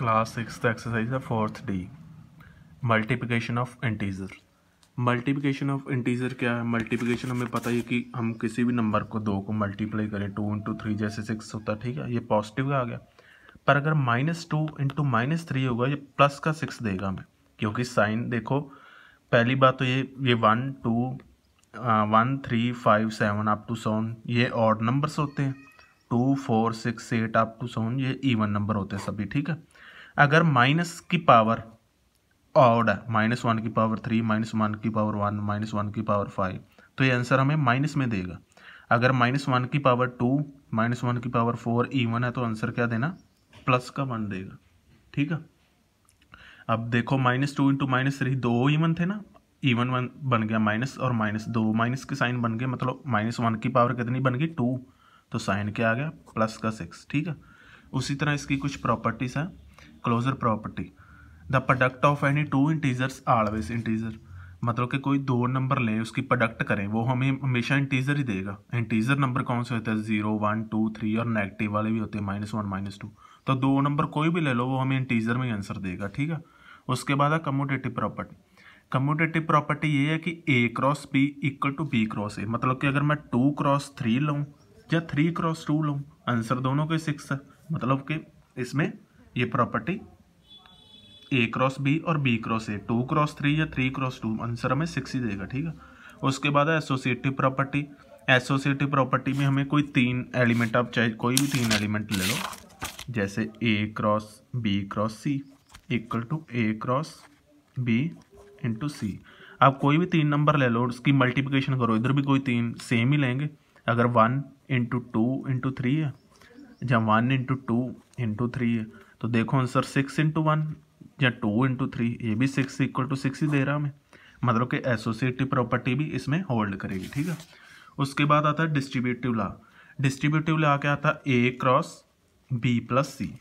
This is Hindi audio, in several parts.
क्लास सिक्स एक्सरसाइज है fourth D multiplication of integer multiplication of integer क्या है मल्टीप्लिकेशन हमें पता ही है कि हम किसी भी नंबर को दो को मल्टीप्लाई करें टू इंटू थ्री जैसे सिक्स होता है ठीक है ये पॉजिटिव का आ गया पर अगर minus two into minus three होगा ये प्लस का सिक्स देगा हमें क्योंकि साइन देखो पहली बात तो ये ये one two one three five seven up to seven ये ऑड नंबर्स होते हैं two four six eight up to seven ये इवन नंबर होते हैं सभी ठीक है अगर माइनस की पावर ऑड है माइनस वन की पावर थ्री माइनस वन की पावर वन माइनस वन की पावर फाइव तो ये आंसर हमें माइनस में देगा अगर माइनस वन की पावर टू माइनस वन की पावर फोर ईवन है तो आंसर क्या देना प्लस का वन देगा ठीक है अब देखो minus two into minus three दो ईवन थे ना इवन वन बन गया माइनस और माइनस दो माइनस के साइन बन गए मतलब माइनस वन की पावर कितनी बन गई टू तो साइन क्या आ गया प्लस का सिक्स ठीक है उसी तरह इसकी कुछ प्रॉपर्टीज़ हैं closure property the product of any two integers always integer मतलब कि कोई दो नंबर लें उसकी प्रोडक्ट करें वो हमें हमेशा इंटीजर ही देगा इंटीजर नंबर कौन से होते हैं जीरो वन टू थ्री और नेगेटिव वाले भी होते हैं माइनस वन माइनस टू तो दो नंबर कोई भी ले लो वो हमें इंटीजर में ही आंसर देगा ठीक है उसके बाद है कम्यूटेटिव प्रॉपर्टी कम्यूटेटिव प्रॉपर्टी ये है कि A cross B equal to B cross A मतलब कि अगर मैं टू क्रॉस थ्री लूँ या थ्री क्रॉस टू लूँ आंसर दोनों के सिक्स है मतलब कि इसमें ये प्रॉपर्टी ए क्रॉस बी और B cross A two cross three या थ्री क्रॉस टू आंसर हमें सिक्स ही देगा ठीक है उसके बाद है एसोसिएटिव प्रॉपर्टी एसोसिएटिव प्रॉपर्टी में हमें कोई तीन एलिमेंट आप चाहे कोई भी तीन एलिमेंट ले लो जैसे A cross B cross C equal to A cross B into C आप कोई भी तीन नंबर ले लो उसकी मल्टीप्लिकेशन करो इधर भी कोई तीन सेम ही लेंगे अगर one into two into three है जहाँ one into two into three है तो देखो आंसर सिक्स इंटू वन या टू इंटू थ्री ये भी सिक्स इक्वल टू सिक्स ही दे रहा हमें मतलब कि एसोसिएटिव प्रॉपर्टी भी इसमें होल्ड करेगी ठीक है उसके बाद आता है डिस्ट्रीब्यूटिव ला डिस्ट्रीब्यूटिव ला क्या आता है A cross B plus C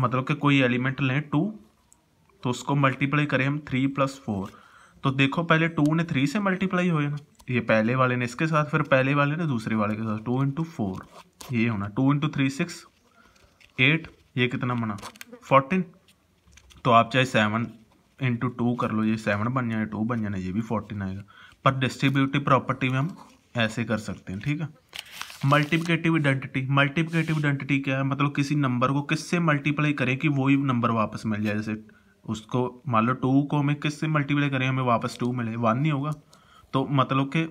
मतलब कि कोई एलिमेंट लें टू तो उसको मल्टीप्लाई करें हम थ्री प्लस फोर तो देखो पहले टू ने थ्री से मल्टीप्लाई होए ना ये पहले वाले ने इसके साथ फिर पहले वाले ने दूसरे वाले के साथ टू इंटू फोर ये होना two into three six eight ये कितना बना फोर्टीन तो आप चाहे सेवन इंटू टू कर लो ये सेवन बन जाए टू बन जाना ये भी फोर्टीन आएगा पर डिस्ट्रीब्यूटिव प्रॉपर्टी में हम ऐसे कर सकते हैं ठीक है मल्टीप्लिकेटिव आइडेंटिटी मल्टीप्लिकेटिव आइडेंटिटी क्या है मतलब किसी नंबर को किससे मल्टीप्लाई करें कि वही नंबर वापस मिल जाए जैसे उसको मान लो टू को हमें किससे मल्टीप्लाई करें हमें वापस टू मिले वन नहीं होगा तो मतलब कि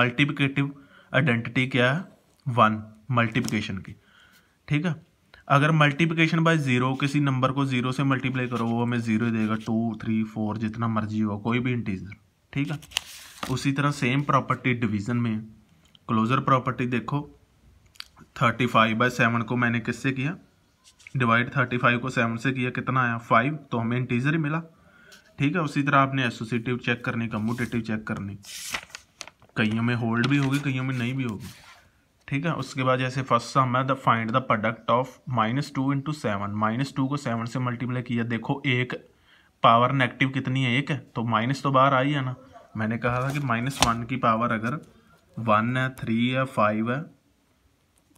मल्टीप्लिकेटिव आइडेंटिटी क्या है वन मल्टीप्लिकेशन की ठीक है अगर मल्टीप्लिकेशन बाय ज़ीरो किसी नंबर को ज़ीरो से मल्टीप्लाई करो वो हमें ज़ीरो ही देगा टू थ्री फोर जितना मर्जी हो कोई भी इंटीजर ठीक है उसी तरह सेम प्रॉपर्टी डिवीज़न में क्लोज़र प्रॉपर्टी देखो थर्टी फाइव बाय सेवन को मैंने किससे किया डिवाइड थर्टी फाइव को सेवन से किया कितना आया फाइव तो हमें इंटीजर ही मिला ठीक है उसी तरह आपने एसोसिएटिव चेक करनी कम्यूटेटिव चेक करनी कईयों में होल्ड भी होगी कईयों में नहीं भी होगी ठीक है उसके बाद जैसे फर्स्ट सम है the find the product of minus two into seven minus two को सेवन से मल्टीप्लाई किया देखो एक पावर नेगेटिव कितनी है एक है तो माइनस तो बाहर आई है ना मैंने कहा था कि माइनस वन की पावर अगर वन है थ्री है फाइव है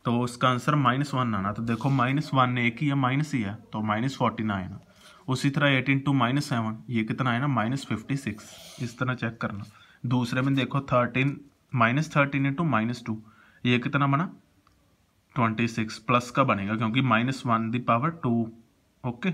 तो उसका आंसर माइनस वन आना तो देखो माइनस वन एक ही है माइनस ही है तो माइनस फोर्टी नाइन उसी तरह एट टू माइनस सेवन ये कितना है ना माइनस फिफ्टी सिक्स इस तरह चेक करना दूसरे में देखो thirteen minus thirteen into minus two ये कितना बना ट्वेंटी सिक्स प्लस का बनेगा क्योंकि minus one the power two okay